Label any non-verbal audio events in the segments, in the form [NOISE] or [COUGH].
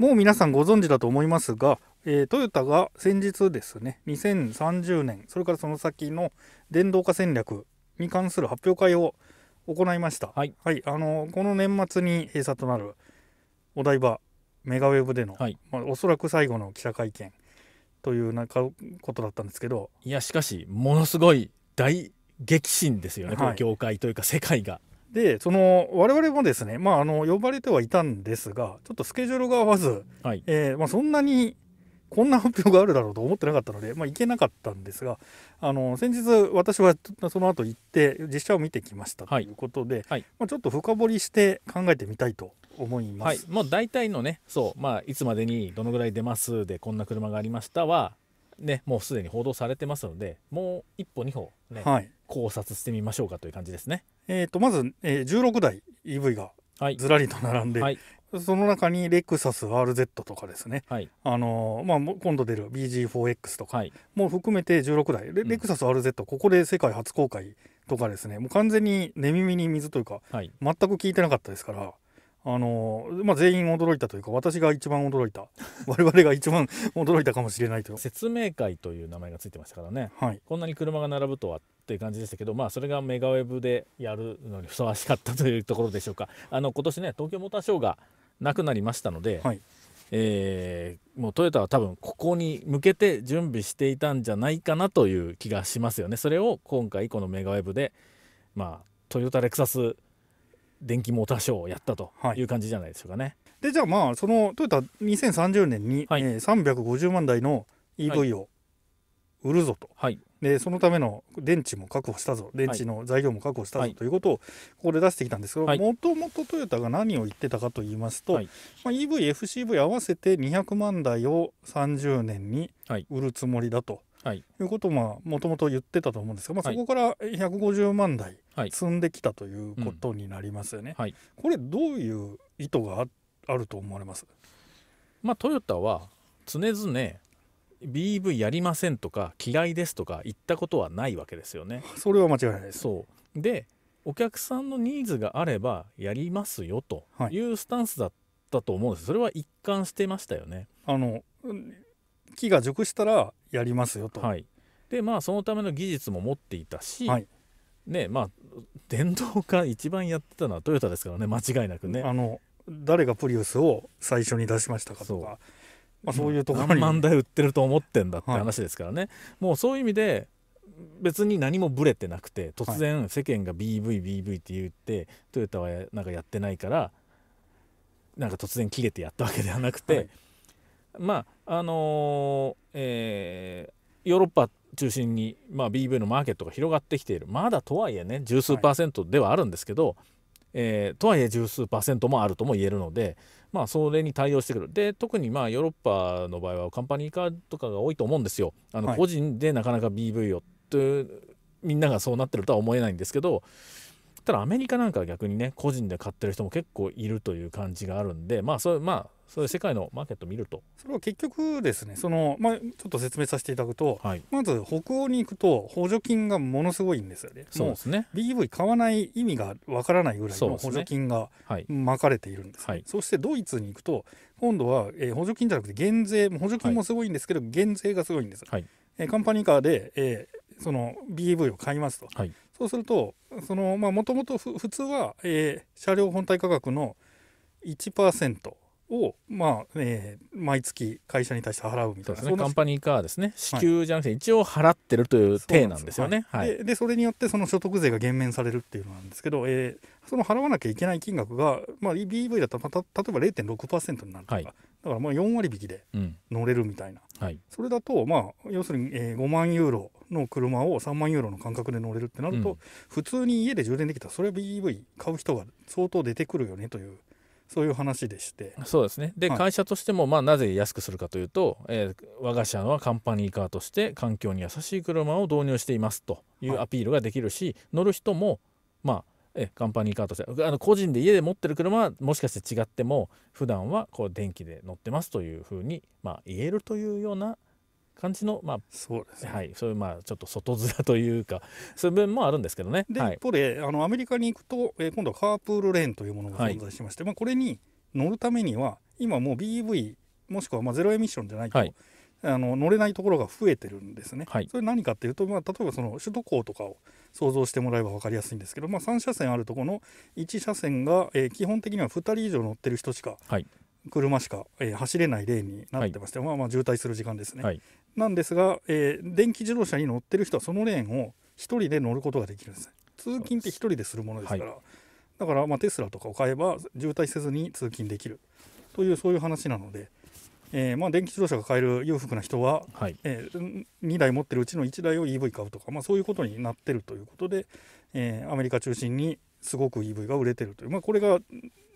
もう皆さんご存知だと思いますが、えー、トヨタが先日ですね2030年それからその先の電動化戦略に関する発表会を行いました、はい、はい、あのこの年末に閉鎖となるお台場メガウェブでの、はい、まあ、おそらく最後の記者会見というなんかことだったんですけどいやしかしものすごい大激震ですよね、はい、この業界というか世界が。でその我々もですね、まあ、あの呼ばれてはいたんですがちょっとスケジュールが合わず、はい、えー、まあ、そんなにこんな発表があるだろうと思ってなかったので、まあ、行けなかったんですがあの先日私はその後行って実写を見てきましたということで、はいはい、まあ、ちょっと深掘りして考えてみたいと思います、はい、もう大体のねそう、まあ、いつまでにどのぐらい出ますでこんな車がありましたは、ね、もうすでに報道されてますのでもう一歩二歩ね、はい、考察してみましょうかという感じですね。えー、とまず、えー、16台 EV がずらりと並んで、はい、その中にレクサス RZ とかですね、はい、あのー、まあ、今度出る BG4X とかも含めて16台、はい、レクサス RZ ここで世界初公開とかですねもう完全に寝耳に水というか、全く聞いてなかったですから。あのまあ、全員驚いたというか私が一番驚いた [LAUGHS] 我々が一番驚いたかもしれないと説明会という名前がついてましたからね、はい、こんなに車が並ぶとはっていう感じでしたけど、まあ、それがメガウェブでやるのにふさわしかったというところでしょうかあの今年ね東京モーターショーがなくなりましたので、はい、えー、もうトヨタは多分ここに向けて準備していたんじゃないかなという気がしますよねそれを今回このメガウェブで、まあ、トヨタレクサス電気モーターショーをやったという感じじゃないでしょうかね。はい、でじゃあまあそのトヨタ2030年に、はい、えー、350万台の EV を売るぞと、はい、でそのための電池も確保したぞ電池の材料も確保したぞ、はい、ということをここで出してきたんですけどもともとトヨタが何を言ってたかと言いますと、はい、まあ、EVFCV 合わせて200万台を30年に売るつもりだと。はい、いうことをもともと言ってたと思うんですが、まあ、そこから150万台積んできたということになりますよね。はい、うん、これどういう意図があると思われます、まあ、トヨタは常々 b v やりませんとか嫌いですとか言ったことはないわけですよね。[LAUGHS] それは間違いないですそうでお客さんのニーズがあればやりますよというスタンスだったと思うんです、はい、それは一貫してましたよね。あの木が熟したらやりますよと。はい、でまあそのための技術も持っていたし、はいねまあ、電動化一番やってたのはトヨタですからね間違いなくね。あの誰がプリウスを最初に出しましたかとか。まあ、そういうところに何万台売ってると思ってんだって話ですからね、はい、もうそういう意味で別に何もブレてなくて突然世間が BVBV って言ってトヨタはなんかやってないからなんか突然切れてやったわけではなくて、はい、まああのえー、ヨーロッパ中心に、まあ、b v のマーケットが広がってきているまだとはいえね十数パーセントではあるんですけど、はい、えー、とはいえ十数パーセントもあるとも言えるので、まあ、それに対応してくるで特にまあヨーロッパの場合はカンパニーカーとかが多いと思うんですよあの、個人でなかなか b v をというみんながそうなってるとは思えないんですけど、したらアメリカなんかは逆にね個人で買ってる人も結構いるという感じがあるんでまあそれまあそういう世界のマーケット見るとそれは結局ですねその、まあ、ちょっと説明させていただくと、はい、まず北欧に行くと補助金がものすごいんですよねそうですね b v 買わない意味がわからないぐらいの補助金がまかれているんです、ね、はい、そしてドイツに行くと今度は、えー、補助金じゃなくて減税補助金もすごいんですけど、はい、減税がすごいんです、はいえー、カンパニーカーで、えー、その b v を買いますと、はい、そうするとそのまあもともと普通は、えー、車両本体価格の1%を、まあえー、毎月会社に対して払うみたいなそうですねカンパニーカーですね支給じゃなくて一応払ってるという体なんですよね、はい、はい、でそれによってその所得税が減免されるっていうのなんですけど、えー、その払わなきゃいけない金額が、まあ、BV だとまた例えば0.6%になるとか、はいだからまあ4割引きで乗れるみたいな、うんはい、それだと、まあ、要するに、5万ユーロの車を3万ユーロの感覚で乗れるってなると、うん、普通に家で充電できたらそれは BEV 買う人が相当出てくるよねという。そういう話でしてそうですねで、はい、会社としても、まあ、なぜ安くするかというと、えー、我が社はカンパニーカーとして環境に優しい車を導入していますというアピールができるし、はい、乗る人も、まあ、えカンパニーカーとしてあの個人で家で持ってる車はもしかして違っても普段はこう電気で乗ってますというふうに、まあ、言えるというような感じの、まあ、そうです、ね、はい、そういう、まあ、ちょっと外面というか、そういう面もあるんですけどね。で、はい、一方で、あの、アメリカに行くと、えー、今度はカープールレーンというものが存在しまして、はい、まあ、これに乗るためには、今もう BEV、もしくはまあゼロエミッションじゃないと、はい、あの乗れないところが増えてるんですね。はい、それ何かっていうと、まあ、例えばその首都高とかを想像してもらえば分かりやすいんですけど、まあ、3車線あるとこの1車線が、えー、基本的には2人以上乗ってる人しか、はい、車しか、えー、走れない例になってまして、はい、まあ、まあ渋滞する時間ですね。はい、なんですが、えー、電気自動車に乗ってる人はそのレーンを1人で乗ることができるんです。通勤って1人でするものですから、だからまあテスラとかを買えば渋滞せずに通勤できるというそういう話なので。えーまあ、電気自動車が買える裕福な人は、はい、えー、2台持ってるうちの1台を EV 買うとか、まあ、そういうことになってるということで、えー、アメリカ中心にすごく EV が売れてるという、まあ、これが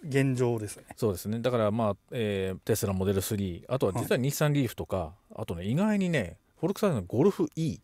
現状ですねそうですねだから、まあえー、テスラモデル3あとは実は日産リーフとか、はい、あとね意外にねフォルクスワーゲンのゴルフ E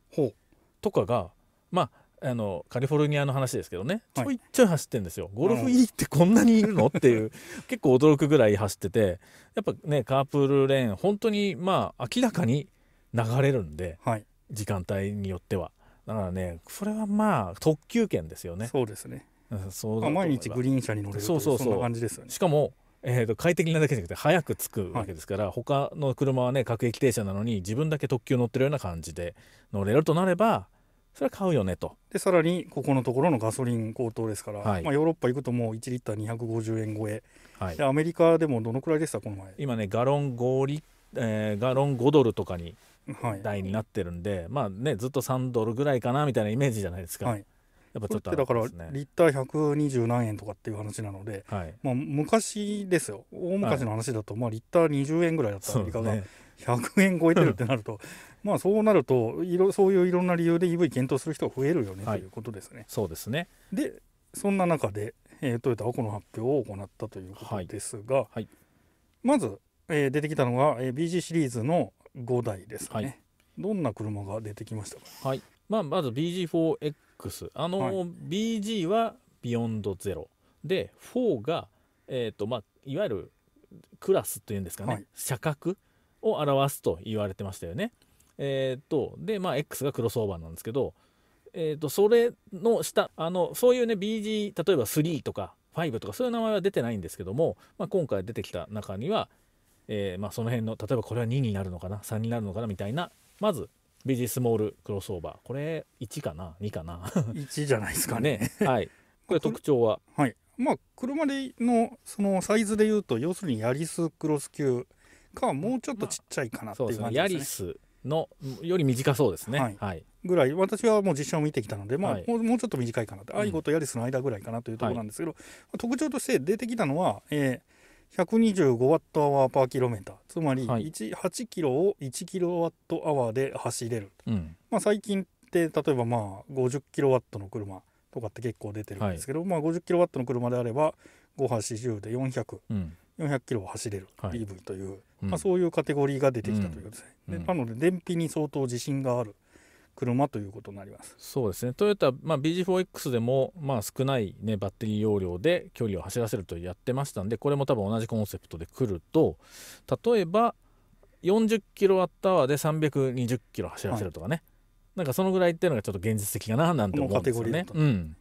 とかがまああのカリフォルニアの話ですけどねちょいちょい走ってんですよ、はい、ゴルフいいってこんなにいるのっていう [LAUGHS] 結構驚くぐらい走っててやっぱねカープルレーン本当にまあ明らかに流れるんで、はい、時間帯によってはだからねそれはまあ特急券ですよねそうですね、そう毎日グリーン車に乗れるそうそうそうそんな感じですよねしかもえー、と快適なだけじゃなくて早く着くわけですから、はい、他の車はね各駅停車なのに自分だけ特急乗ってるような感じで乗れるとなればそれは買うよねとでさらにここのところのガソリン高騰ですから、はい、まあ、ヨーロッパ行くともう1リッター250円超え、はい、でアメリカでもどのくらいでしたこの前今ねガロン5リ、えー、ガロン5ドルとかに台になってるんで、はい、まあねずっと3ドルぐらいかなみたいなイメージじゃないですか、はいやっぱちょっと、だからリッター120何円とかっていう話なので、はい、まあ、昔ですよ大昔の話だと、まあ、リッター20円ぐらいだったアメリカが100円超えてるってなると、まあ、そうなるといろそういういろんな理由で EV 検討する人が増えるよね、はい、ということですね。そうですねでそんな中で、えー、トヨタはこの発表を行ったということですが、はいはい、まず、えー、出てきたのが、えー、BG シリーズの5台ですね、どんな車が出てきましたか、はいまあ、まず BG4X あの、BG はビヨンドゼロで4が、えーとまあ、いわゆるクラスというんですかね、はい、車格を表すと言われてましたよね。えっ、ー、と、で、まあ、X がクロスオーバーなんですけど、えっ、ー、と、それの下、あの、そういうね、BG、例えば3とか5とか、そういう名前は出てないんですけども、まあ、今回出てきた中には、えー、まあ、その辺の、例えばこれは2になるのかな、3になるのかな、みたいな、まず、BG スモールクロスオーバー。これ、1かな ?2 かな ?1 じゃないですかね。ねはい。これ特徴は。はい。まあ、車での、そのサイズでいうと、要するにヤリスクロス級か、もうちょっとちっちゃいかなっていう感じですね。まあ、そうですね。ヤリスのより短そうですね。はい、はい、ぐらい私はもう実証を見てきたので、まあ、はい、もうちょっと短いかなと、うん、i5 とヤリスの間ぐらいかなというところなんですけど、はい、特徴として出てきたのは、えー、1 2 5メーターつまり、はい、8キロを1アワーで走れる、うん、まあ、最近って例えばまあ5 0ットの車とかって結構出てるんですけど、まあ、5 0ットの車であれば5 8 0で400。うん400キロを走れる EV という、はい、まあ、そういうカテゴリーが出てきたということですね、うんうん、なので燃費に相当自信がある車ということになりますそうですねトヨタ、まあ、BG4X でも、まあ、少ない、ね、バッテリー容量で距離を走らせるとやってましたんでこれも多分同じコンセプトで来ると例えば40キロワットアワーで320キロ走らせるとかね、はい、なんかそのぐらいっていうのがちょっと現実的かななんて思うんですよね。うん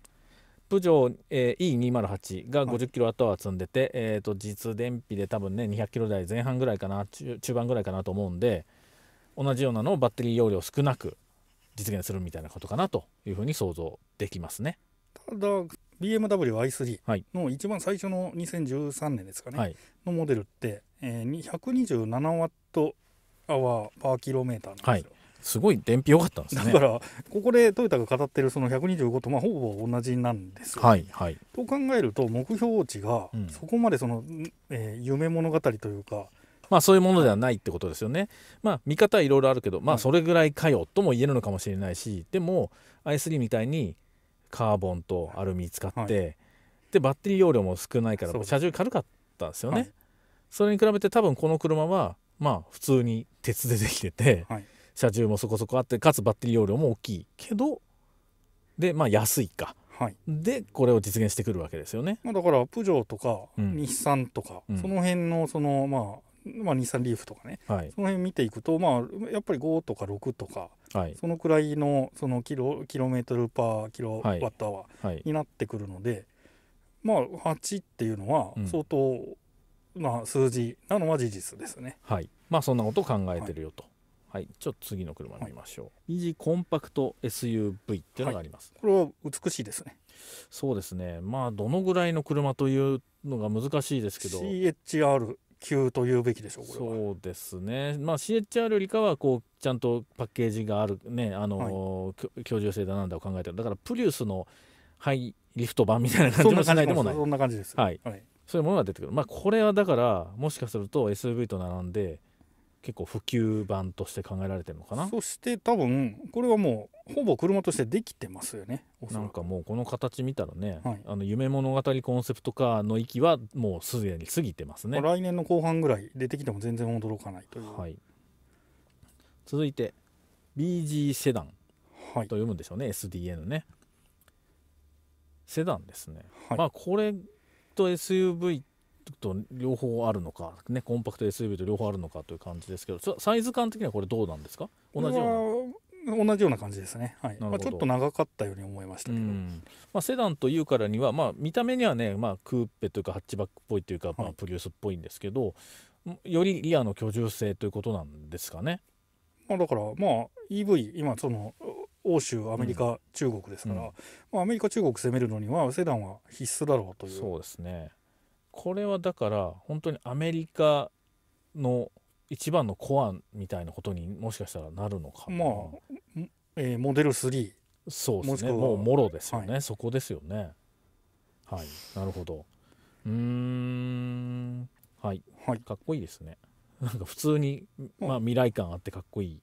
プ上、えー、E208 が 50kW アワ積んでて、はい、えー、と実電費で多分ね 200kW 台前半ぐらいかな中盤ぐらいかなと思うんで同じようなのをバッテリー容量少なく実現するみたいなことかなというふうに想像できますね。ただ BMW i3 の一番最初の2013年ですかね、はい、のモデルって、えー、127ワットアワーパーキロメーターなんですよ。はいすごい伝票良かったんですねだからここでトヨタが語ってるその125とまあほぼ同じなんですはいはい、と考えると目標値がそこまでその、うん、えー、夢物語というかまあそういうものではないってことですよね。まあ見方はいろいろあるけどまあそれぐらいかよとも言えるのかもしれないしでも i3 みたいにカーボンとアルミ使って、はい、でバッテリー容量も少ないから車重軽かったんですよね。はい、それに比べて多分この車はまあ普通に鉄でできてて、はい、車重もそこそこあってかつバッテリー容量も大きいけどでまあ安いか、はい、でこれを実現してくるわけですよね。まあ、だからプジョーとか、日産とか、うん、その辺のそのまあまあ、日産リーフとかね、はい、その辺見ていくと、まあ、やっぱり5とか6とか、はい、そのくらいのそのキロキロメートルパーキロワットアワーになってくるので、はい、まあ、8っていうのは相当、まあ、数字なのは事実ですね。はいまあ、そんなことを考えてるよと。はい、ちょっと次の車見ましょう、はい、イージーコンパクト SUV っていうのがあります、はい、これは美しいですねそうですねまあどのぐらいの車というのが難しいですけど CHR 級と言うべきでしょうそうですね、まあ、CHR よりかはこうちゃんとパッケージがあるね、あのー居住性だなんだを考えてるだからプリウスのハイリフト版みたいな感じもしなでもないそんな感じですはい、はい、そういうものが出てくるまあこれはだからもしかすると SUV と並んで結構普及版として考えられてるのかなそして多分これはもうほぼ車としてできてますよねなんかもうこの形見たらね、はい、あの夢物語コンセプトカーの域はもうすでに過ぎてますね来年の後半ぐらい出てきても全然驚かないという、はい、続いて BG セダンと読むんでしょうね、はい、SDN ねセダンですね、はい、まあこれと SUV と両方あるのか、ね、コンパクト SUV と両方あるのかという感じですけどサイズ感的にはこれどうなんですか同じような同じような感じですね、はいまあ、ちょっと長かったように思いましたけど、まあ、セダンというからには、まあ、見た目にはね、まあ、クーペというかハッチバックっぽいというか、まあ、プリウスっぽいんですけど、はい、よりリアの居住性ということなんですかね。まあ、だからまあ EV 今その欧州アメリカ、うん、中国ですから、うん、まあ、アメリカ中国攻めるのにはセダンは必須だろうというそうですねこれはだから本当にアメリカの一番のコアみたいなことにもしかしたらなるのかも、まあえー、モデル3そうですねもうもろですよね、はい、そこですよねはいなるほどうんはい、はい、かっこいいですねなんか普通に、まあ、未来感あってかっこいい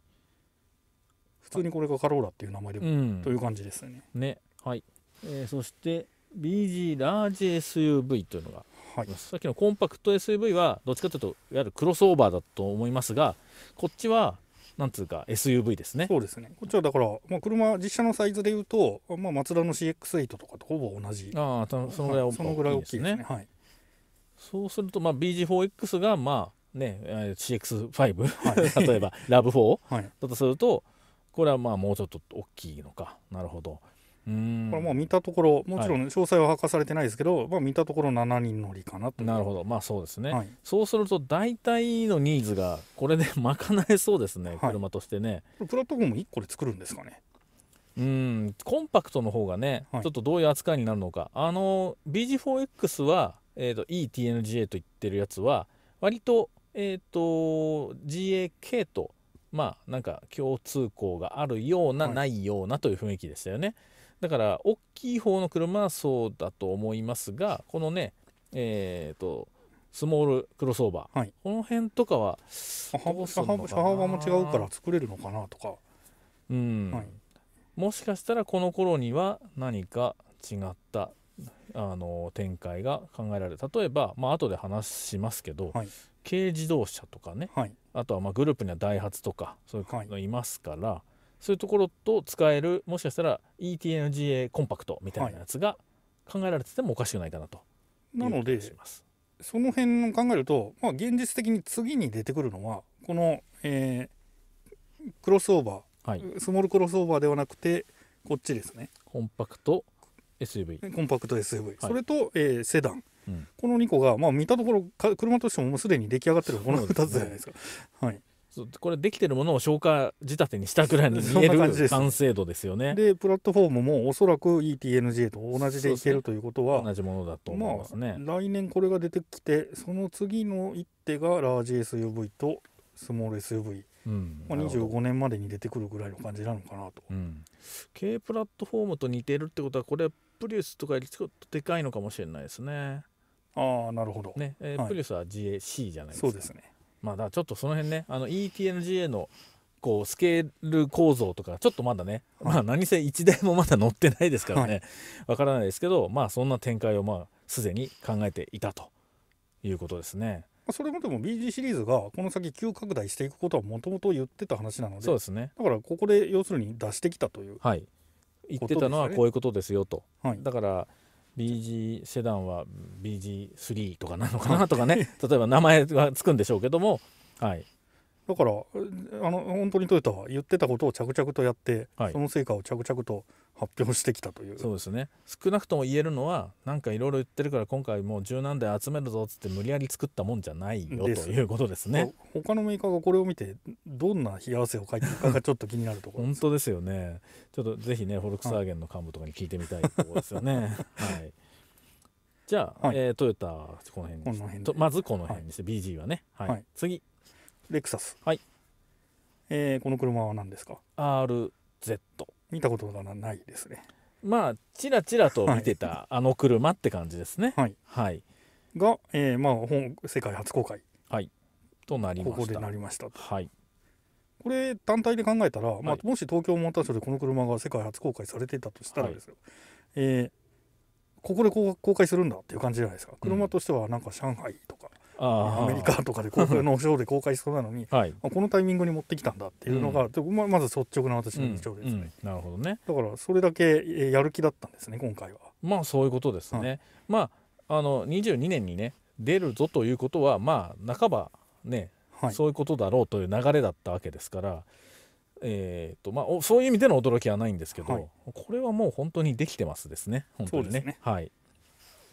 普通にこれがカローラっていう名前でも、うん、という感じですねねはい、えー、そして BG ラージ SUV というのがはい、さっきのコンパクト SUV はどっちかというといわゆるクロスオーバーだと思いますがこっちはなんつうか SUV ですねそうですねこっちはだから、まあ、車実車のサイズでいうと、まあ、マツダの CX8 とかとほぼ同じあそのぐらい、はい、そのぐらい大きいですね、はい、そうすると、まあ、BG4X がまあね CX5、はい、[LAUGHS] 例えば RAV4、はい、だとするとこれはまあもうちょっと大きいのかなるほどこれもう見たところもちろん詳細は明かされてないですけど、はい、まあ、見たところ7人乗りかなとなるほどまあそうですね、はい、そうすると大体のニーズがこれで [LAUGHS] 賄えそうですね、はい、車としてねプラットフォーム1個で作るんですかねうんコンパクトの方がね、ちょっとどういう扱いになるのかあの BG4X は、えーと、ETNGA と言ってるやつは割と,、えーと、と GAK とまあなんか共通項があるような、ないようなという雰囲気でしたよね。だから大きい方の車はそうだと思いますがこのねえっ、ー、とスモールクロスオーバー、はい、この辺とかは車幅も違うから作れるのかなとかうん、はい、もしかしたらこの頃には何か違ったあの展開が考えられる例えば、まあ後で話しますけど、はい、軽自動車とかね、あとはまあグループにはダイハツとかそういうのいますから、そういうところと使えるもしかしたら ETNGA コンパクトみたいなやつが考えられててもおかしくないかなとなのでその辺を考えると、まあ、現実的に次に出てくるのはこの、えー、クロスオーバー、はい、スモールクロスオーバーではなくてこっちですねコンパクト SUV コンパクト SUV、はい、それと、えー、セダン、うん、この2個が、まあ、見たところか車としてももうすでに出来上がってるこの2つじゃないですか。すね、はいこれできてるものを消化仕立てにしたぐらいに見 [LAUGHS] える完成度ですよね。でプラットフォームもおそらく ETNJ と同じでいけるということは、ね、同じものだと思いますね、まあ、来年これが出てきてその次の一手がラージ SUV とスモール SUV。うん、まあ、25年までに出てくるぐらいの感じなのかなと、うん、K プラットフォームと似てるってことはこれプリウスとかよりちょっとでかいのかもしれないですねああなるほど、ねえー、はい、プリウスは GAC じゃないですかそうですねまあだちょっとその辺ねあの ETNGA のこうスケール構造とかちょっとまだね、まあ何せ1台もまだ乗ってないですからねわ、はい、からないですけどまあそんな展開をまあすでに考えていたということですね。それもでも BG シリーズがこの先急拡大していくことはもともと言ってた話なのでそうです、ね、だからここで要するに出してきたという、はい、言ってたのはこういうことですよと、はい、だから BG セダンは BG3 とかなのかなとかね [LAUGHS] 例えば名前はつくんでしょうけども、はい、だからあの本当にトヨタは言ってたことを着々とやって、はい、その成果を着々と発表してきたというそうですね少なくとも言えるのはなんかいろいろ言ってるから今回もう柔軟台集めるぞっつって無理やり作ったもんじゃないよということですね他のメーカーがこれを見てどんな冷や汗をかいてるかがちょっと気になるところ本当ですよねちょっとぜひねフォルクスワーゲンの幹部とかに聞いてみたいところですよねはいじゃあ、はい、えー、トヨタこの辺にまずこの辺にして、はい、BG はね、はい、はい、次レクサスはい、えー、この車は何ですか RZ 見たことがないですねまあちらちらと見てたあの車って感じですねはい、はい、が、えー、まあ本世界初公開はいとなりましたここでなりましたはいこれ単体で考えたら、はい、まあ、もし東京モーターショーでこの車が世界初公開されてたとしたらですよ、はい、えー、ここで公開するんだっていう感じじゃないですか車としてはなんか上海とか、アメリカとかで公開のショーで公開しそうなのに、はい、このタイミングに持ってきたんだっていうのが、うん、まず率直な私の印象ですね、うんうん、なるほどねだからそれだけやる気だったんですね今回はまあそういうことですね、まああの22年にね出るぞということはまあ半ばね、はい、そういうことだろうという流れだったわけですから、えーとまあ、そういう意味での驚きはないんですけど、はい、これはもう本当にできてますですね本当にね、ね、はい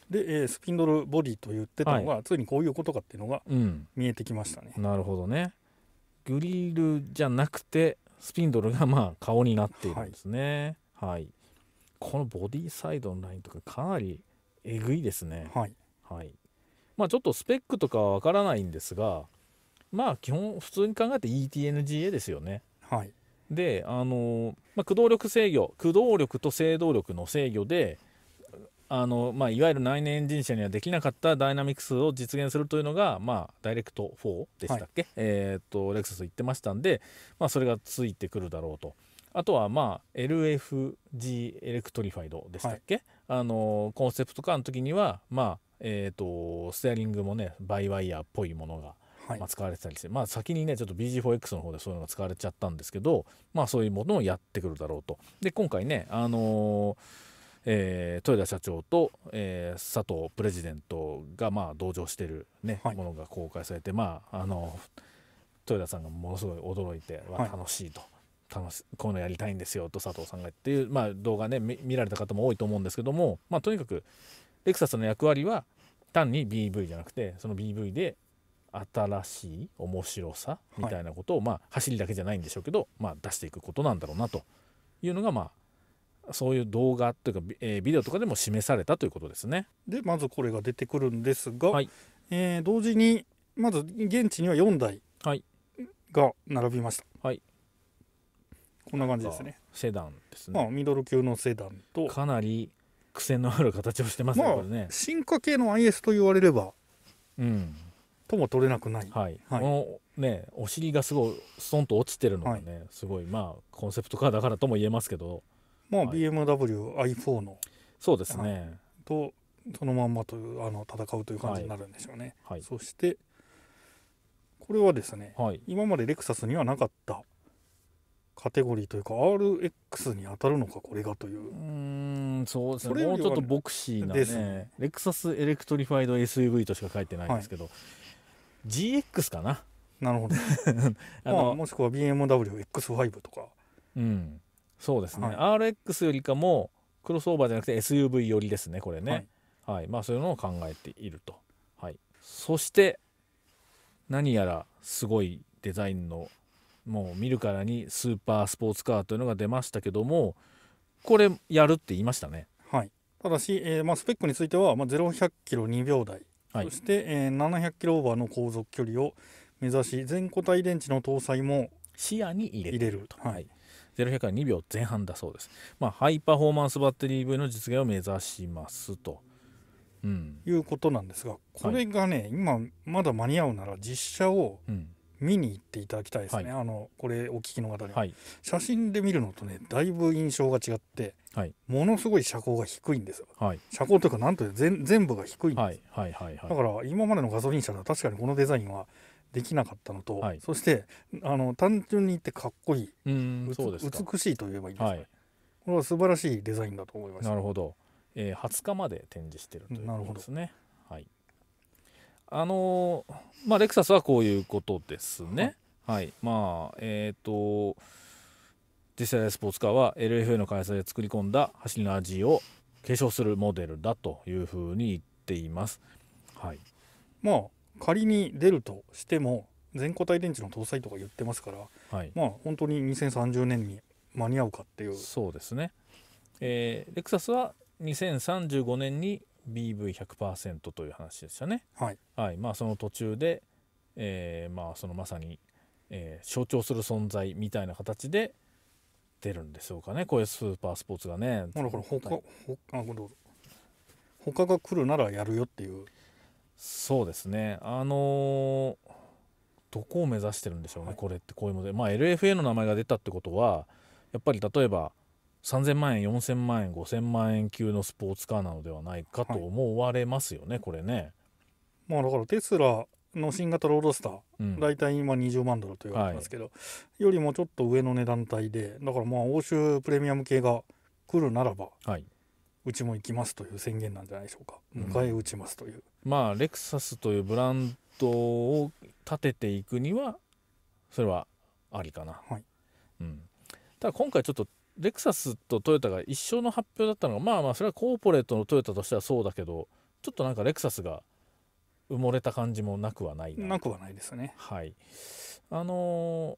で、えー、スピンドルボディと言ってたのが、はい、ついにこういうことかっていうのが見えてきましたね、うん、なるほどねグリルじゃなくてスピンドルがまあ顔になっているんですね、はい、はい、このボディサイドのラインとかかなりえぐいですねはい、はい、まあちょっとスペックとかはわからないんですがまあ基本普通に考えて ETNGA ですよねはいであのー、まあ、駆動力制御駆動力と制動力の制御であの、まあ、いわゆる内燃エンジン車にはできなかったダイナミクスを実現するというのが、まあ、ダイレクト4でしたっけ、はい、えっ、と、レクサス言ってましたんで、まあ、それがついてくるだろうと。あとは、まあ、LFG エレクトリファイドでしたっけ、はい、あの、コンセプトカーの時には、まあ、えっ、ー、と、ステアリングもね、バイワイヤーっぽいものが、はい、まあ、使われてたりして、まあ、先にねちょっと BG4X の方でそういうのが使われちゃったんですけど、まあ、そういうものをやってくるだろうと。で今回ね、あのーえー、豊田社長と、えー、佐藤プレジデントがまあ同乗してるね、はい、ものが公開されて、まあ、あの豊田さんがものすごい驚いて、はい、楽しいと。楽しこういうのやりたいんですよと佐藤さんが言っていう、まあ、動画ね見られた方も多いと思うんですけども、まあ、とにかくレクサスの役割は単に BV じゃなくてその BV で新しい面白さみたいなことを、はい、まあ、走りだけじゃないんでしょうけど、まあ、出していくことなんだろうなというのが、まあ、そういう動画というか、えー、ビデオとかでも示されたということですね。でまずこれが出てくるんですが、はい、えー、同時にまず現地には4台が並びました。はい、こんな感じですね。セダンですね。まあミドル級のセダンとかなり癖のある形をしてますね、まあ、これね。進化系の IS と言われれば、うん、とも取れなくない。はい。はい、このねお尻がすごいストンと落ちてるのがね、はい、すごいまあコンセプトカーだからとも言えますけど。まあ、BMWi4 の、はい、そうですねとそのまんまというあの戦うという感じになるんでしょうね、はい、そしてこれはですね、今までレクサスにはなかったカテゴリーというか RX に当たるのかこれがといううんそうですねもうちょっとボクシーなね、ね、レクサスエレクトリファイド SUV としか書いてないんですけど、はい、GX かななるほど [LAUGHS] あまあ、もしくは BMW X5 とか、うん、そうですね、はい、RX よりかもクロスオーバーじゃなくて SUV 寄りですねこれね、はい、はい、まあそういうのを考えていると、はい、そして何やらすごいデザインのもう見るからにスーパースポーツカーというのが出ましたけどもこれやるって言いましたね、はい、ただし、えー、まあ、スペックについては、まあ、0100キロ2秒台、はい、そして、えー、700キロオーバーの航続距離を目指し全固体電池の搭載も視野に入れると。はい0100から2秒前半だそうです。まあ、ハイパフォーマンスバッテリー部の実現を目指しますと。うん、いうことなんですがこれがね、はい、今まだ間に合うなら実写を見に行っていただきたいですね、はい、あのこれお聞きの方に、はい、写真で見るのとねだいぶ印象が違って、ものすごい車高が低いんですよ、車高というかなんと全全部が低いんです、だから今までのガソリン車は確かにこのデザインはできなかったのと、はい、そしてあの単純に言ってかっこいい美しいといえばいいですね、はい、これは素晴らしいデザインだと思いますなるほど、えー、20日まで展示してるということですねはいあのー、まあレクサスはこういうことですねはい、まあえっ、ー、と実際スポーツカーは LFA の開催で作り込んだ走りの味を継承するモデルだというふうに言っています。はい、まあ仮に出るとしても全固体電池の搭載とか言ってますから、はい、まあ本当に2030年に間に合うかっていうそうですね、えー、レクサスは2035年に BV100% という話でしたねはい、はい、まあその途中で、えー、まあそのまさに、えー、象徴する存在みたいな形で出るんでしょうかねこういうスーパースポーツがねほらほらほか、ほかが来るならやるよっていうそうですねあのー、どこを目指してるんでしょうね、はい、これってこういうのでまあ LFA の名前が出たってことはやっぱり例えば3000万円4000万円5000万円級のスポーツカーなのではないかと思われますよね、はい、これねまあだからテスラの新型ロードスター、うん、大体今20万ドルと言われてますけど、はい、よりもちょっと上の値段帯でだからまあ欧州プレミアム系が来るならば、はい、うちも行きますという宣言なんじゃないでしょうか、迎え撃ちますという、うん、まあレクサスというブランドを立てていくにはそれはありかな、はいうん、ただ今回ちょっとレクサスとトヨタが一緒の発表だったのがまあまあそれはコーポレートのトヨタとしてはそうだけどちょっとなんかレクサスが埋もれた感じもなくはないななくはないですねはいあのー、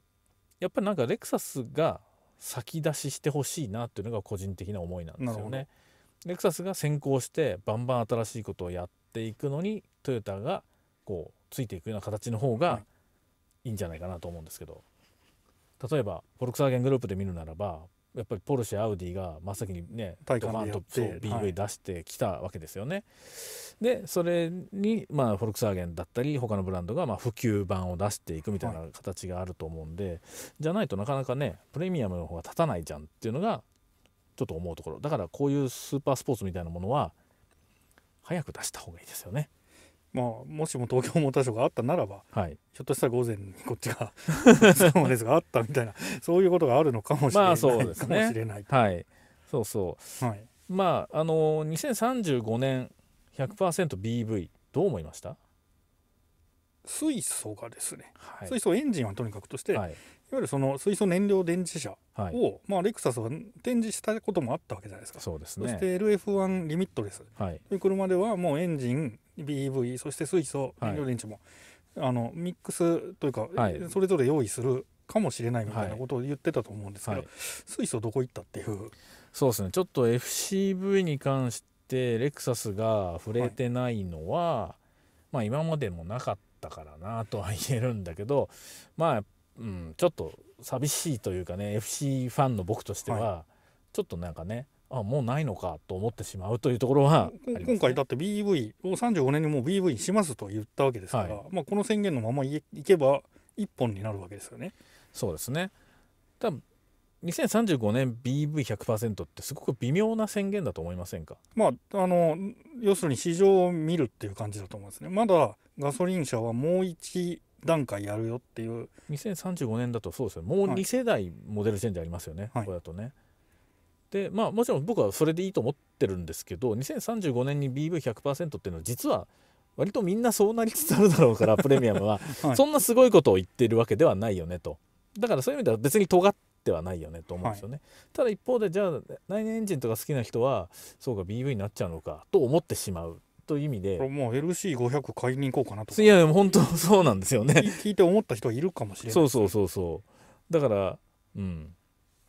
やっぱりなんかレクサスが先出ししてほしいなっていうのが個人的な思いなんですよね。レクサスが先行してバンバン新しいことをやっていくのにトヨタがこうついていくような形の方がいいんじゃないかなと思うんですけど例えばフォルクスワーゲングループで見るならばやっぱりポルシェアウディが真っ先にねドバンと BV 出してきたわけですよね。はい、でそれに、まあ、フォルクスワーゲンだったり他のブランドがまあ普及版を出していくみたいな形があると思うんで、はい、じゃないとなかなかねプレミアムの方が立たないじゃんっていうのがちょっと思うところだからこういうスーパースポーツみたいなものは早く出した方がいいですよね。まあ、もしも東京モーターショーがあったならば、はい、ひょっとしたら午前にこっちがそう [LAUGHS] ですがあったみたいなそういうことがあるのかもしれない、まあそうですね、かもしれない。はい、そうそう、はい、まああのー、2035年 100%BV どう思いました水素がですね、はい、水素エンジンはとにかくとして、はい、わゆるその水素燃料電池車を、はい、まあ、レクサスは展示したこともあったわけじゃないですかそうです、ね、そして LF1 リミットレス、はい、という車ではもうエンジン BEV そして水素燃料電池も、はい、あのミックスというか、それぞれ用意するかもしれないみたいなことを言ってたと思うんですけど、水素どこ行ったっていうそうですねちょっと FCV に関してレクサスが触れてないのは、まあ今までもなかったからなとは言えるんだけどまあやっうん、ちょっと寂しいというかね FC ファンの僕としては、はい、ちょっとなんかねあもうないのかと思ってしまうというところは、ね、今回だって BV を35年にもう BV にしますと言ったわけですから、はい、まあ、この宣言のままいいけば一本になるわけですよね。そうですね多分2035年 BV100% ってすごく微妙な宣言だと思いませんかまああの要するに市場を見るっていう感じだと思うんですねまだガソリン車はもう一段階やるよっていう2035年だとそうですよもう2世代モデルチェンジありますよね、はい、これだとねでまあもちろん僕はそれでいいと思ってるんですけど2035年に BV100% っていうのは実は割とみんなそうなりつつあるだろうから [LAUGHS] プレミアムは、はい、そんなすごいことを言ってるわけではないよねとだからそういう意味では別に尖ってはないよねと思うんですよね、はい、ただ一方でじゃあ内燃エンジンとか好きな人はそうか BV になっちゃうのかと思ってしまうという意味でもう LC500 買いに行こうかなといや本当そうなんですよね聞いて思った人いるかもしれない、ね、そうそうそうそうだからうん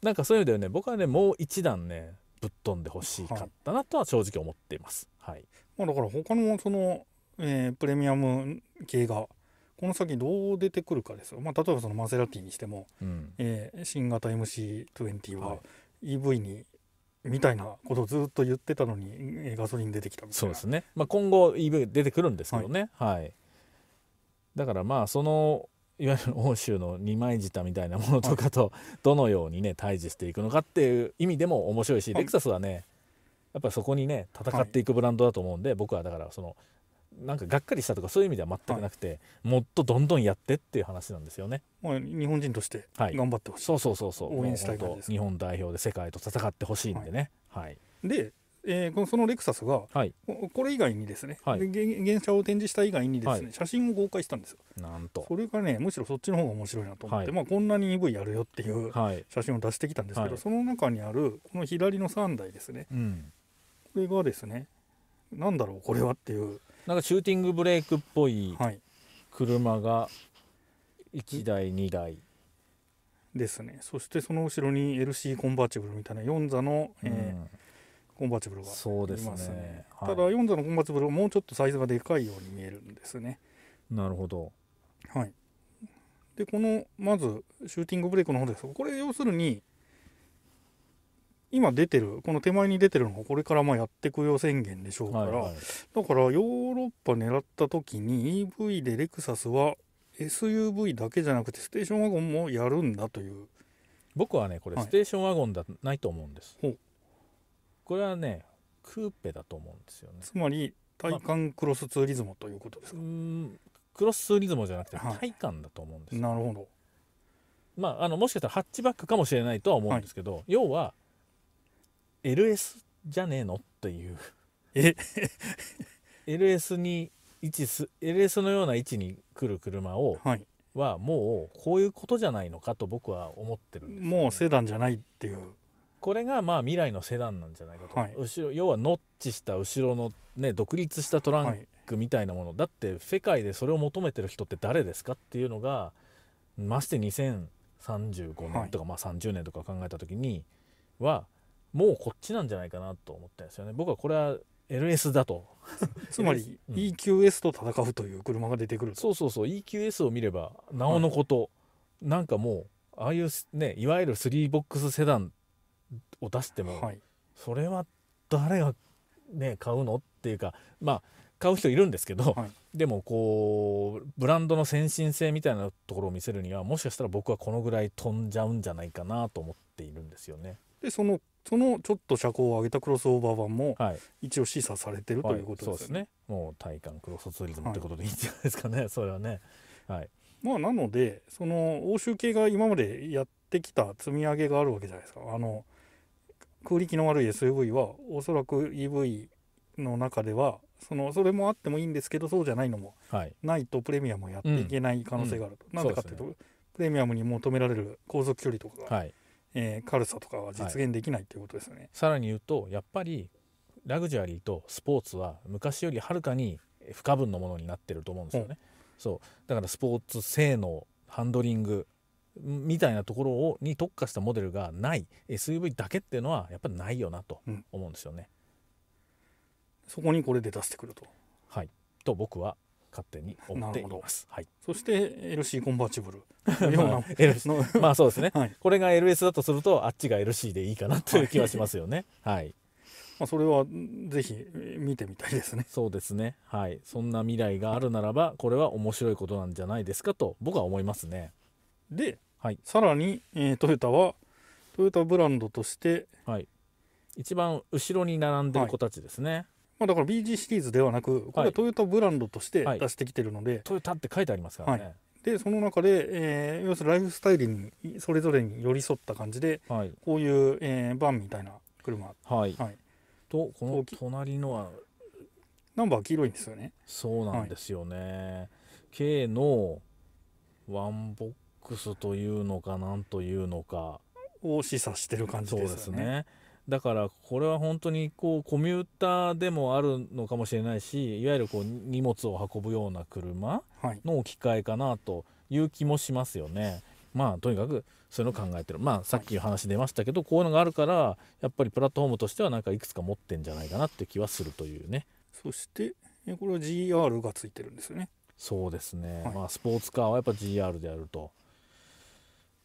なんかそういう意味ではね僕はねもう一段ねぶっ飛んでほしかったなとは正直思っています、はいまあ、だから他のその、えー、プレミアム系がこの先どう出てくるかですよ、まあ、例えばそのマセラティにしても、うん、えー、新型 MC20 は EV にみたいなことをずっと言ってたのにガソリン出てきたみたいなそうですね、まあ、今後 EV 出てくるんですけどね、はい、はい、だからまあそのいわゆる欧州の二枚舌みたいなものとかとどのようにね対峙していくのかっていう意味でも面白いし、はい、レクサスはねやっぱそこにね戦っていくブランドだと思うんで、僕はだからそのなんかがっかりしたとかそういう意味では全くなくて、はい、もっとどんどんやってっていう話なんですよね。まあ、日本人として頑張ってほしい、はい、そうそうそう応援したいと日本代表で世界と戦ってほしいんでね。はい、でえー、このそのレクサスが、はい、これ以外にですね、はい、現車を展示した以外にですね、はい、写真を公開したんですよなんとそれがねむしろそっちの方が面白いなと思って、はい、まあ、こんなに EV やるよっていう写真を出してきたんですけど、その中にあるこの左の3台ですね、これがですねなんだろうこれはっていうなんかシューティングブレークっぽい車が1台、2台。ですねそしてその後ろに LC コンバーチブルみたいな4座の、うん、コンバーチブルがありますねそうですね、はい、ただ4座のコンバーチブルはもうちょっとサイズがでかいように見えるんですねなるほどはいでこのまずシューティングブレイクの方ですこれ要するに今出てるこの手前に出てるのがこれからまあやってくよ宣言でしょうから、はいはい、だからヨーロッパ狙った時に EV でレクサスは SUV だけじゃなくてステーションワゴンもやるんだという僕はねこれステーションワゴンだ、はないと思うんですこれはねクーペだと思うんですよねつまり体感クロスツーリズムということですか、まあ、うんクロスツーリズムじゃなくて体感だと思うんです、はい、なるほどまあ、あのもしかしたらハッチバックかもしれないとは思うんですけど、はい、要は LS じゃねえのっていうえ LS に位置す LS のような位置に来る車を、はい、はもうこういうことじゃないのかと僕は思ってるんです、ね、もうセダンじゃないっていうこれがまあ未来のセダンなんじゃないかと、はい、後ろ要はノッチした後ろの、ね、独立したトランクみたいなもの、はい、だって世界でそれを求めてる人って誰ですかっていうのがまして2035年とか、まあ30年とか考えた時にはもうこっちなんじゃないかなと思ったんですよね僕はこれは LS だと [LAUGHS] つまり EQS と戦うという車が出てくる、うん、そうそうそう EQS を見ればなおのこと、うなんかもうああいうねいわゆる3ボックスセダンを出しても、はい、それは誰がね買うのっていうかまあ買う人いるんですけど、はい、でもこうブランドの先進性みたいなところを見せるにはもしかしたら僕はこのぐらい飛んじゃうんじゃないかなと思っているんですよね。でそのそのちょっと車高を上げたクロスオーバー版も一応示唆されてるということですね,、もう体感クロスツーリズムってことでいいんじゃないですかね、それはね。はいまあ、なのでその欧州系が今までやってきた積み上げがあるわけじゃないですか。あの空力の悪い SUV はおそらく EV の中ではそのそれもあってもいいんですけどそうじゃないのも、はい、ないとプレミアムをやっていけない可能性があると、うん、なかというと、ね、プレミアムに求められる航続距離とかが、はい、えー、軽さとかは実現できないっていうことですね、はい、さらに言うとやっぱりラグジュアリーとスポーツは昔よりはるかに不可分のものになってると思うんですよね。そうだからスポーツ性能ハンドリングみたいなところをに特化したモデルがない SUV だけっていうのはやっぱりないよなと思うんですよね。うん、そこにこれで出してくると。はいと僕は勝手に思っています。はい、そして LC コンバーチブルの [LAUGHS] まあ [LAUGHS] そうですね、はい、これが LS だとするとあっちが LC でいいかなという気はしますよね。はい、まあ、それはぜひ見てみたいですね。そうですね。はい。そんな未来があるならば、これは面白いことなんじゃないですかと僕は思いますね。で、はい、さらに、えー、トヨタはトヨタブランドとして、はい、一番後ろに並んでる子たちですね。まあ、だから BG シリーズではなくこれはトヨタブランドとして出してきてるので、はい、トヨタって書いてありますからね、はい、でその中で、えー、要するにライフスタイルにそれぞれに寄り添った感じで、はい、こういう、えー、バンみたいな車、はいはい、とこの隣のはナンバー黄色いんですよねそうなんですよね、K のワンボックスというのかなんというのかを示唆してる感じですね。そうですねだからこれは本当にこうコミューターでもあるのかもしれないしいわゆるこう荷物を運ぶような車の置き換えかなという気もしますよね。まあとにかくそういうのを考えてるまあさっき話出ましたけど、こういうのがあるからやっぱりプラットフォームとしてはなんかいくつか持ってんじゃないかなって気はするというね。そしてこれは GR がついてるんですよね。そうですね、はい、まあ、スポーツカーはやっぱ GR であると。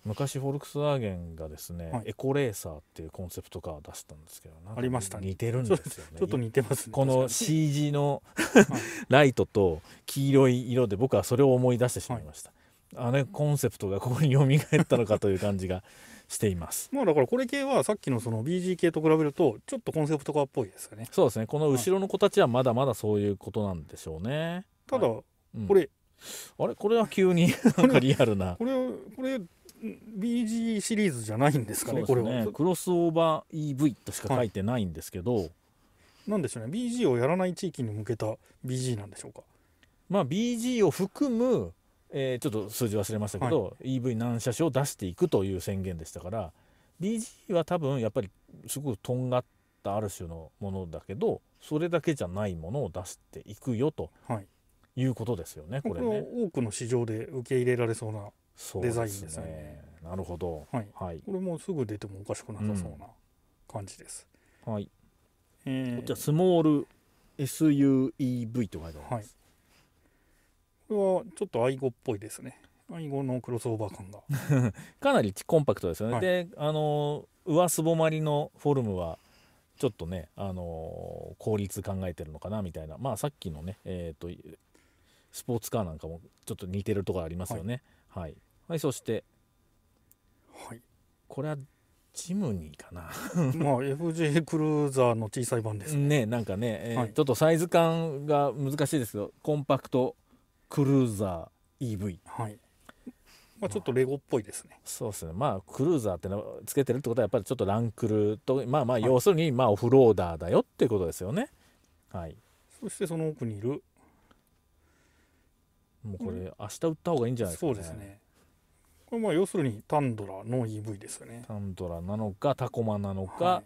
昔フォルクスワーゲンがですね、はい、エコレーサーっていうコンセプトカー出したんですけどありましたね似てるんですよねちょっと似てます、ね、この CG のライトと黄色い色で僕はそれを思い出してしまいました、はい、あのコンセプトがここによみがえったのかという感じがしています [LAUGHS] まあだからこれ系はさっきのその BG 系と比べるとちょっとコンセプトカーっぽいですよねそうですねこの後ろの子たちはまだまだそういうことなんでしょうね、はい、ただ、これ、うん、あれこれは急に [LAUGHS] なんかリアルなこれこれ BG シリーズじゃないんですかね、ねこれは。クロスオーバー EV としか書いてないんですけど、はい、なんでしょうね、BG をやらない地域に向けた BG なんでしょうか。まあ、BG を含む、えー、ちょっと数字忘れましたけど、はい、EV 何車種を出していくという宣言でしたから BG は多分やっぱりすごくとんがったある種のものだけどそれだけじゃないものを出していくよと、はい、いうことですよね、これね。多くの市場で受け入れられそうなデザインですね、ね、なるほど、はい、はい、これもすぐ出てもおかしくなさそうな感じです、うん、はい、えー、こっちはスモール SUEV と書いてあります、はい、これはちょっとアイゴっぽいですねアイゴのクロスオーバー感が [LAUGHS] かなりコンパクトですよね、はい、であの上すぼまりのフォルムはちょっとね、あの効率考えてるのかなみたいなまあさっきのねえっ、ー、とスポーツカーなんかもちょっと似てるところありますよね、はいはい、はい、そして、はい、これはジムニーかな [LAUGHS] まあ FJ クルーザーの小さい版ですねねなんかね、えーはい、ちょっとサイズ感が難しいですけどコンパクトクルーザー EV はいまあ、ちょっとレゴっぽいですね、まあ、そうですねまあクルーザーってのつけてるってことはやっぱりちょっとランクルとまあまあ要するにまあオフローダーだよってことですよねはいそしてその奥にいるもうこれ、明日売った方がいいんじゃないですか、ね、そうですねこれまあ要するにタンドラの EV ですよねタンドラなのかタコマなのか、はい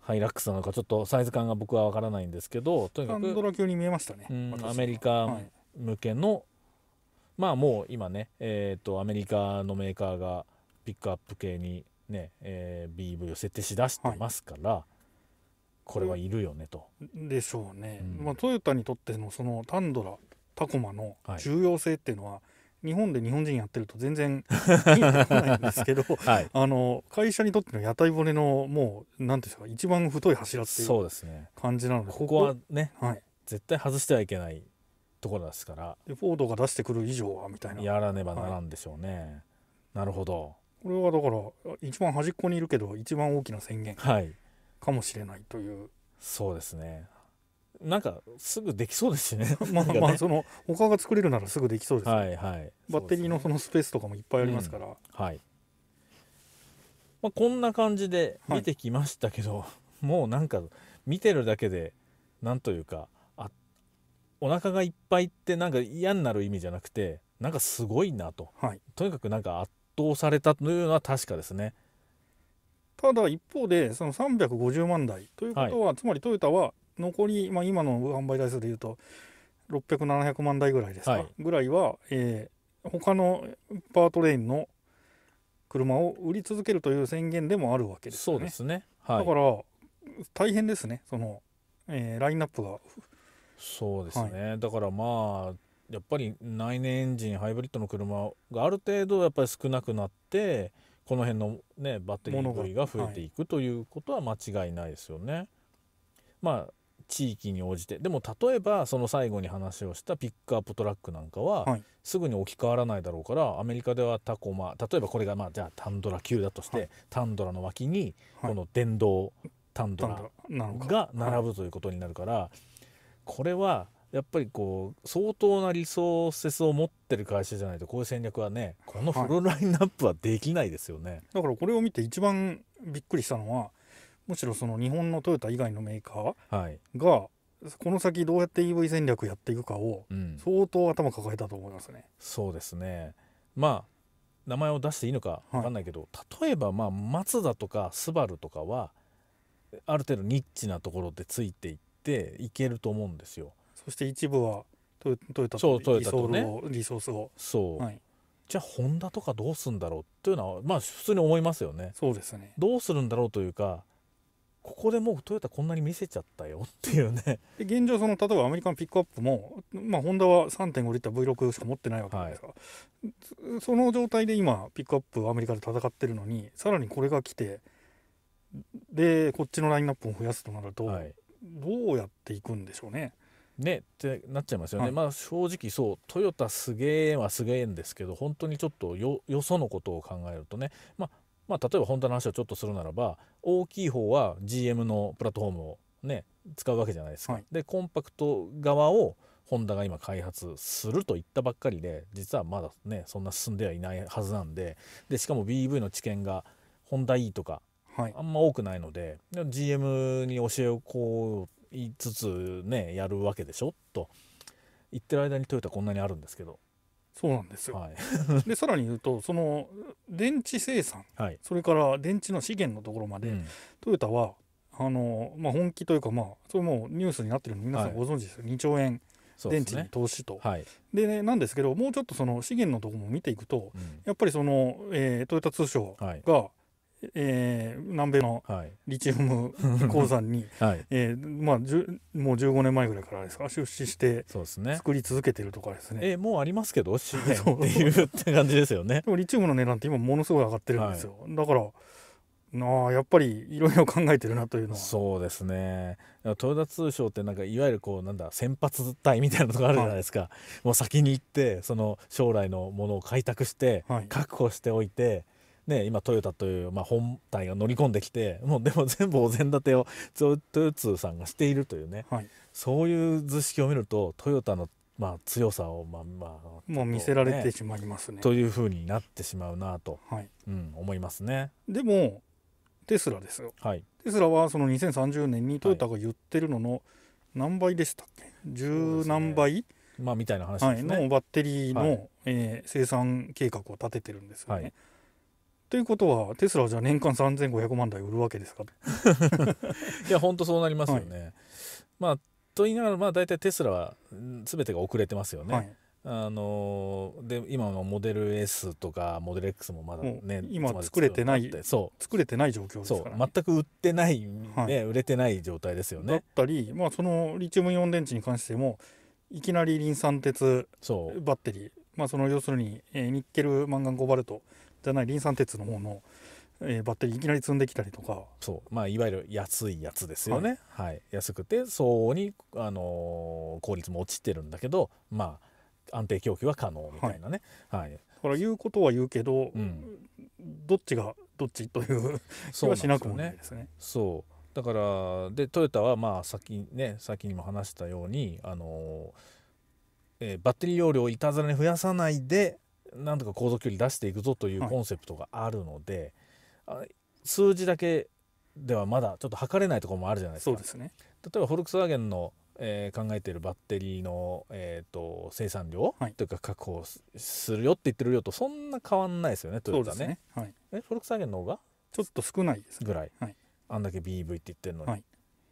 ハイラックスなのかちょっとサイズ感が僕は分からないんですけどとにかくタンドラ級に見えましたね、アメリカ向けの、はい、まあもう今ね、えーと、とアメリカのメーカーがピックアップ系にね、えー、BV を設定しだしてますから、はい、これはいるよねと。でしょうね、うん、まあ、トヨタにとってのそのタンドラタコマの重要性っていうのは、はい、日本で日本人やってると全然 [LAUGHS] 見えてこないんですけど、はい、あの会社にとっての屋台骨のもう何ていうんですか一番太い柱っていう感じなので、ね、ここはね、はい、絶対外してはいけないところですからでフォードが出してくる以上はみたいなやらねばならんでしょうね、なるほどこれはだから一番端っこにいるけど一番大きな宣言かもしれないという、そうですねなんかすぐできそうですね [LAUGHS] まあまあその他が作れるならすぐできそうです、ね、はいはいバッテリーのそのスペースとかもいっぱいありますから、うん、はいまあ、こんな感じで見てきましたけど、はい、もうなんか見てるだけでなんというかあお腹がいっぱいってなんか嫌になる意味じゃなくてなんかすごいなと、はい、とにかくなんか圧倒されたというのは確かですねただ一方でその350万台ということは、はい、つまりトヨタは残り、まあ、今の販売台数でいうと600700万台ぐらいですか、はい、ぐらいは、えー、他のパートレインの車を売り続けるという宣言でもあるわけですね。そうですね、はい、だから大変ですねその、えー、ラインナップが。そうですね、はい、だからまあやっぱり内燃エンジンハイブリッドの車がある程度やっぱり少なくなってこの辺の、ね、バッテリー部位が増えていくということは間違いないですよね。まあ地域に応じてでも例えばその最後に話をしたピックアップトラックなんかは、すぐに置き換わらないだろうから、アメリカではタコマ例えばこれがまあじゃあタンドラ級だとして、タンドラの脇にこの電動タンドラが並ぶということになるから、これはやっぱりこう相当なリソースを持ってる会社じゃないとこういう戦略はねこのフルラインナップはできないですよね、だからこれを見て一番びっくりしたのはむしろその日本のトヨタ以外のメーカーが、はい、この先どうやって EV 戦略やっていくかを相当頭抱えたと思いますね。うん、そうですねまあ名前を出していいのか分かんないけど、はい、例えばまあマツダとかスバルとかはある程度ニッチなところでついていっていけると思うんですよ。そして一部はトヨタとリソーね、リソースをそう、はい、じゃあホンダとかどうするんだろうっていうのはまあ普通に思いますよね。そうですねどうするんだろうというかここでもうトヨタこんなに見せちゃったよっていうね現状その例えばアメリカのピックアップも、まあ、ホンダは3.5リッター V6 しか持ってないわけじゃないですか、はい、その状態で今ピックアップアメリカで戦ってるのにさらにこれが来てでこっちのラインナップを増やすとなると、はい、どうやっていくんでしょうね。ねってなっちゃいますよね、はい、まあ正直そうトヨタすげえはすげえんですけど本当にちょっとよよそのことを考えるとね、まあ、まあ、例えば本当の話をちょっとするならば大きい方は GM のプラットフォームをね使うわけじゃないですか。はい、でコンパクト側をホンダが今開発すると言ったばっかりで実はまだねそんな進んではいないはずなんででしかも BEV の知見がホンダ E とか、はい、あんま多くないので GM に教えをこう言いつつねやるわけでしょと言ってる間にトヨタこんなにあるんですけどそうなんですよ、はい、[LAUGHS] [LAUGHS] でさらに言うとその電池生産、はい、それから電池の資源のところまで、うん、トヨタはあの、まあ、本気というか、まあ、それもニュースになってるの皆さんご存知ですよ、はい、2兆円電池に投資と。で、ねはいでね、なんですけどもうちょっとその資源のところも見ていくと、うん、やっぱりその、えー、トヨタ通商が、えー、南米のリチウム [LAUGHS] 鉱山に、はいえーまあ、もう15年前ぐらいからですか出資して作り続けてるとかですねで、ね、えー、もうありますけど資源 [LAUGHS] っていうって感じですよねでもリチウムの値段って今ものすごい上がってるんですよ、はい、だからなあやっぱりいろいろ考えてるなというのはそうですね豊田通商ってなんかいわゆるこうなんだ先発隊みたいなのがあるじゃないですか、はい、もう先に行ってその将来のものを開拓して、確保しておいて、ね、今トヨタという、まあ、本体が乗り込んできてもうでも全部お膳立てをトヨツさんがしているというね、はい、そういう図式を見るとトヨタのまあ、強さを、まあまあ、もう見せられてしまいますね。というふうになってしまうなと、はいうん、思いますね。でもテスラですよ、はい、テスラはその2030年にトヨタが言ってるのの何倍でしたっけ、はい、何倍、まあ、みたいな話、ね、はい、のバッテリーの、はい、えー、生産計画を立ててるんですよね。はいということはテスラじゃ年間3500万台売るわけですか [LAUGHS] いや本当そうなりますよね。はい、まあと言いながらまあ大体テスラは全てが遅れてますよね。はい、あので今のモデル S とかモデル X もまだね今作れてないそう作れてない状況ですから、ね、全く売ってない、はい、売れてない状態ですよね。だったり、まあ、そのリチウムイオン電池に関してもいきなりリン酸鉄バッテリー、まあ、その要するに、えニッケルマンガンコバルトじゃないリン酸鉄の方の、えー、バッテリーいきなり積んできたりとかそうまあいわゆる安いやつですよね、はい、はい、安くて相応に、あのー、効率も落ちてるんだけどまあ安定供給は可能みたいなね、はい、はい、だから言うことは言うけど、うん、どっちがどっちという気はしなくもないですね。そうだからでトヨタはまあ先ね先にも話したようにあのー、えー、バッテリー容量をいたずらに増やさないでなんとか航続距離出していくぞというコンセプトがあるので、はい、数字だけではまだちょっと測れないところもあるじゃないですか。すね、例えばフォルクスワーゲンのえー、考えているバッテリーの、えーと、生産量、はい、というか確保するよって言ってる量とそんな変わんないですよねトヨタねね、はい、えフォルクスワーゲンの方がちょっと少ないです、ね、ぐらい、はい、あんだけ BEV って言ってるのに、はい、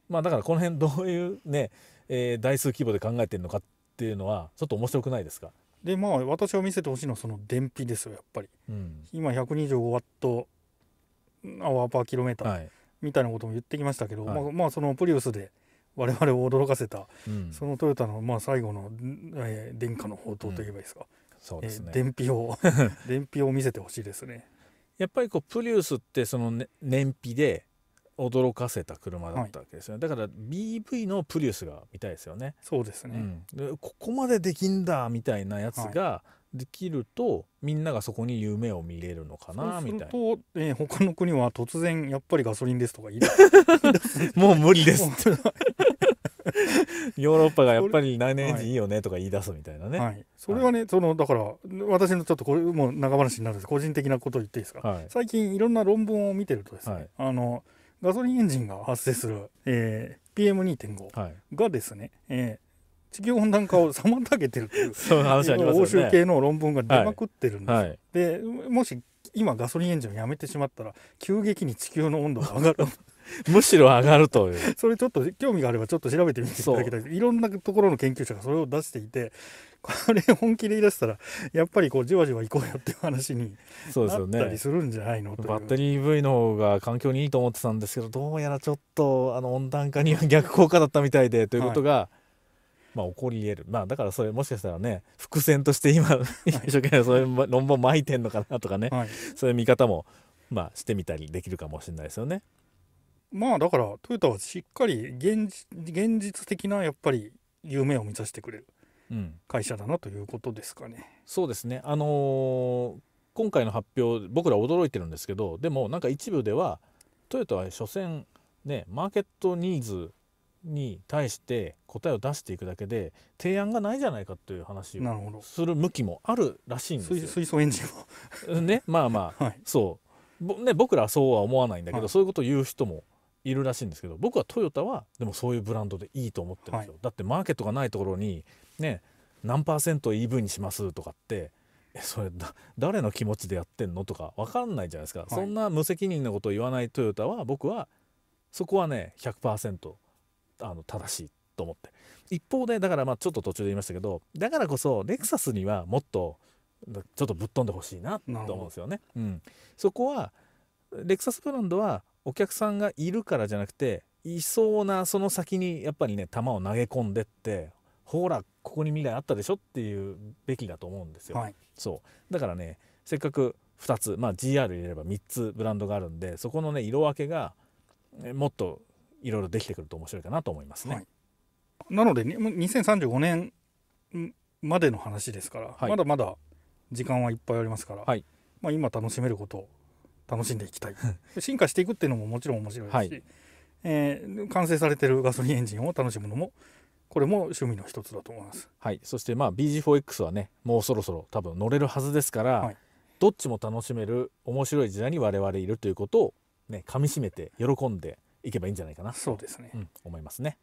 まあだからこの辺どういうね、えー、台数規模で考えてるのかっていうのはちょっと面白くないですかでまあ私が見せてほしいのはその電費ですよやっぱり、うん、今125ワットアワーパーキロメーターみたいなことも言ってきましたけど、はい、まあ、まあそのプリウスで我々を驚かせた、うん、そのトヨタのまあ最後の、えー、電化の宝刀といえばいいですか、うんね、えー、電費を [LAUGHS] 電費を見せてほしいですね。やっぱりこうプリウスってその、ね、燃費で驚かせた車だったわけですよね、はい、だから BV のプリウスが見たいですよねそうですね、うん、ここまでできんだみたいなやつができると、はい、みんながそこに夢を見れるのかなみたいなそうすると、えー、他の国は突然やっぱりガソリンですとか言い出す [LAUGHS] もう無理です [LAUGHS] ヨーロッパがやっぱり来年時いいよねとか言い出すみたいなね、はい、それはね、そのだから私のちょっとこれもう長話になるんです個人的なことを言っていいですか、最近いろんな論文を見てるとですね、あのガソリンエンジンが発生する、えー、PM2.5 がですね、はい、えー、地球温暖化を妨げてるという [LAUGHS] そ欧州系の論文が出まくってるんです。はいはい、でもし今ガソリンエンジンをやめてしまったら急激に地球の温度が上がる [LAUGHS] むしろ上がるという [LAUGHS] それちょっと興味があればちょっと調べてみていただきたいいろんなところの研究者がそれを出していてこれ本気で言い出したらやっぱりこうじわじわ行こうよっていう話になったりするんじゃないの、ね、バッテリー v の方が環境にいいと思ってたんですけどどうやらちょっとあの温暖化には逆効果だったみたいでということが、はい、まあ、起こり得る、まあ、だからそれもしかしたらね伏線として今、一生懸命そういう論文巻いてんのかなとかね、はい、そういう見方も、まあ、してみたりできるかもしれないですよね。まあだからトヨタはしっかり現実現実的なやっぱり夢を目指してくれる会社だなということですかね。うん、そうですね、あのー、今回の発表僕ら驚いてるんですけどでもなんか一部ではトヨタは所詮ねマーケットニーズに対して答えを出していくだけで提案がないじゃないかという話をする向きもあるらしいんですよ。水素エンジンはねまあまあ、[LAUGHS] はい、そう、ね、僕らはそうは思わないんだけど、はい、そういうことを言う人もいるらしいんですけど僕はトヨタはでもそういうブランドでいいと思ってるんですよ、はい、だってマーケットがないところにね何パーセント EV にしますとかってそれ誰の気持ちでやってんのとか分かんないじゃないですか、はい、そんな無責任なことを言わないトヨタは僕はそこはね100%あの正しいと思って一方でだからまあちょっと途中で言いましたけどだからこそレクサスにはもっとちょっとぶっ飛んでほしいなと思うんですよね。うん、そこはレクサスブランドはお客さんがいるからじゃなくていそうなその先にやっぱりね球を投げ込んでってほらここに未来あったでしょっていうべきだと思うんですよ、はい、そうだからねせっかく2つ、まあ、GR 入れれば3つブランドがあるんでそこのね色分けがもっといろいろできてくると面白いかなと思いますね。はい、なので2035年までの話ですから、はい、まだまだ時間はいっぱいありますから、はい、まあ、今楽しめること楽しんでいきたい [LAUGHS] 進化していくっていうのももちろん面白いし、はい、えー、完成されてるガソリンエンジンを楽しむのもこれも趣味の一つだと思います、はい、そしてまあ BG4X はねもうそろそろ多分乗れるはずですから、はい、どっちも楽しめる面白い時代に我々いるということをねかみしめて喜んでいけばいいんじゃないかなそうですね、うん、思いますね。